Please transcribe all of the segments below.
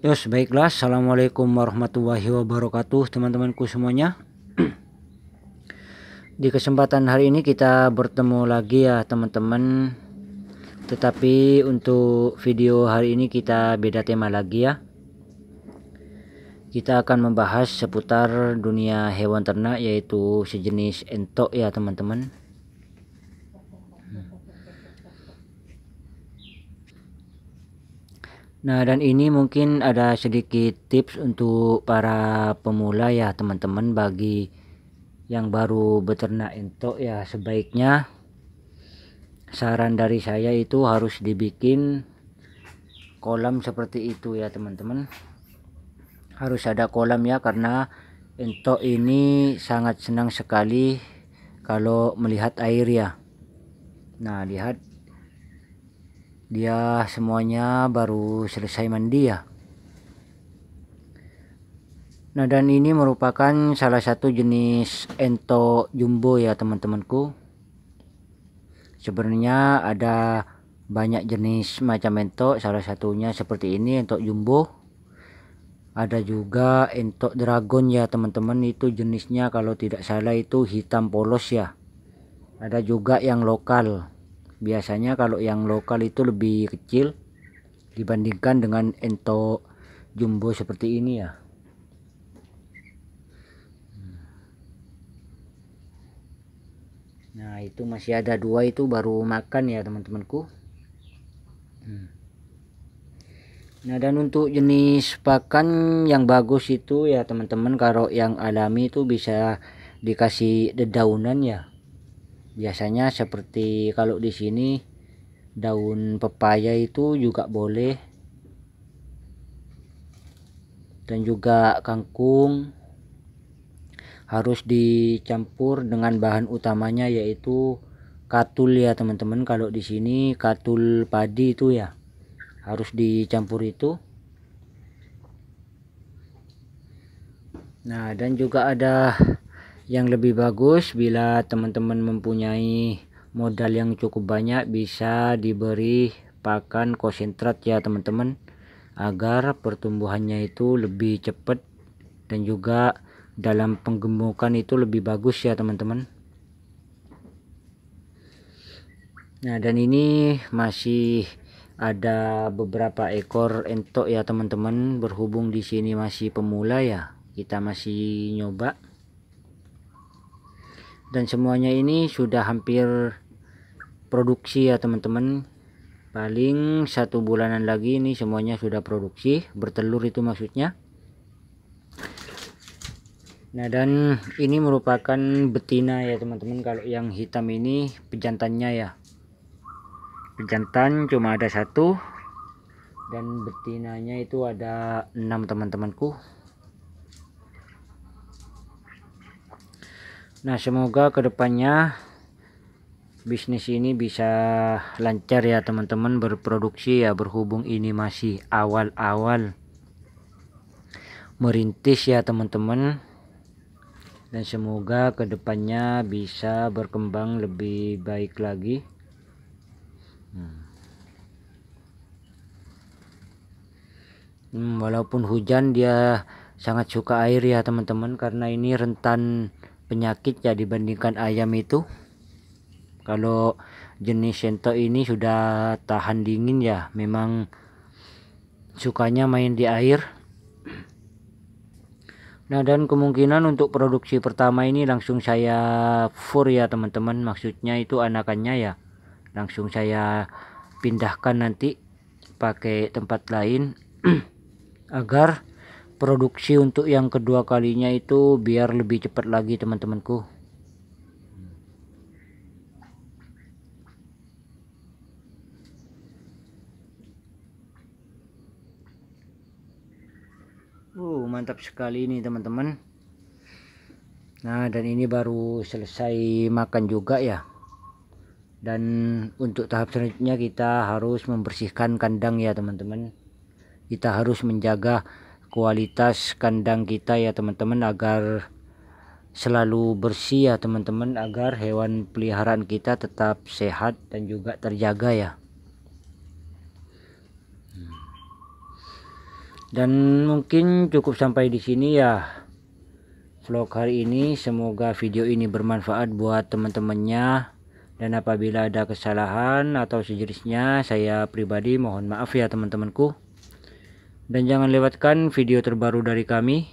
Yos, baiklah. Assalamualaikum warahmatullahi wabarakatuh, teman-temanku semuanya. Di kesempatan hari ini kita bertemu lagi ya, teman-teman. Tetapi untuk video hari ini kita beda tema lagi ya. Kita akan membahas seputar dunia hewan ternak yaitu sejenis entok ya, teman-teman. Nah, dan ini mungkin ada sedikit tips untuk para pemula ya, teman-teman bagi yang baru beternak entok ya, sebaiknya saran dari saya itu harus dibikin kolam seperti itu ya, teman-teman. Harus ada kolam ya karena entok ini sangat senang sekali kalau melihat air ya. Nah, lihat dia semuanya baru selesai mandi ya nah dan ini merupakan salah satu jenis ento jumbo ya teman-temanku sebenarnya ada banyak jenis macam entok salah satunya seperti ini entok jumbo ada juga entok dragon ya teman-teman itu jenisnya kalau tidak salah itu hitam polos ya ada juga yang lokal biasanya kalau yang lokal itu lebih kecil dibandingkan dengan ento jumbo seperti ini ya nah itu masih ada dua itu baru makan ya teman-temanku hmm. nah dan untuk jenis pakan yang bagus itu ya teman-teman kalau yang alami itu bisa dikasih dedaunan ya biasanya seperti kalau di sini daun pepaya itu juga boleh dan juga kangkung harus dicampur dengan bahan utamanya yaitu katul ya teman-teman kalau di sini katul padi itu ya harus dicampur itu nah dan juga ada yang lebih bagus bila teman-teman mempunyai modal yang cukup banyak bisa diberi pakan konsentrat ya teman-teman agar pertumbuhannya itu lebih cepat dan juga dalam penggemukan itu lebih bagus ya teman-teman nah dan ini masih ada beberapa ekor entok ya teman-teman berhubung di sini masih pemula ya kita masih nyoba dan semuanya ini sudah hampir produksi ya teman-teman paling satu bulanan lagi ini semuanya sudah produksi bertelur itu maksudnya nah dan ini merupakan betina ya teman-teman kalau yang hitam ini pejantannya ya pejantan cuma ada satu dan betinanya itu ada enam teman-temanku Nah semoga kedepannya bisnis ini bisa lancar ya teman-teman berproduksi ya berhubung ini masih awal-awal merintis ya teman-teman dan semoga kedepannya bisa berkembang lebih baik lagi hmm. hmm. walaupun hujan dia sangat suka air ya teman-teman karena ini rentan penyakit ya dibandingkan ayam itu kalau jenis sento ini sudah tahan dingin ya memang sukanya main di air nah dan kemungkinan untuk produksi pertama ini langsung saya fur ya teman-teman maksudnya itu anakannya ya langsung saya pindahkan nanti pakai tempat lain agar produksi untuk yang kedua kalinya itu biar lebih cepat lagi teman-temanku Uh, mantap sekali ini teman-teman nah dan ini baru selesai makan juga ya dan untuk tahap selanjutnya kita harus membersihkan kandang ya teman-teman kita harus menjaga kualitas kandang kita ya teman-teman agar selalu bersih ya teman-teman agar hewan peliharaan kita tetap sehat dan juga terjaga ya hmm. dan mungkin cukup sampai di sini ya vlog hari ini semoga video ini bermanfaat buat teman-temannya dan apabila ada kesalahan atau sejenisnya saya pribadi mohon maaf ya teman-temanku dan jangan lewatkan video terbaru dari kami.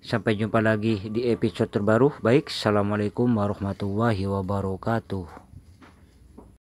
Sampai jumpa lagi di episode terbaru. Baik, Assalamualaikum warahmatullahi wabarakatuh.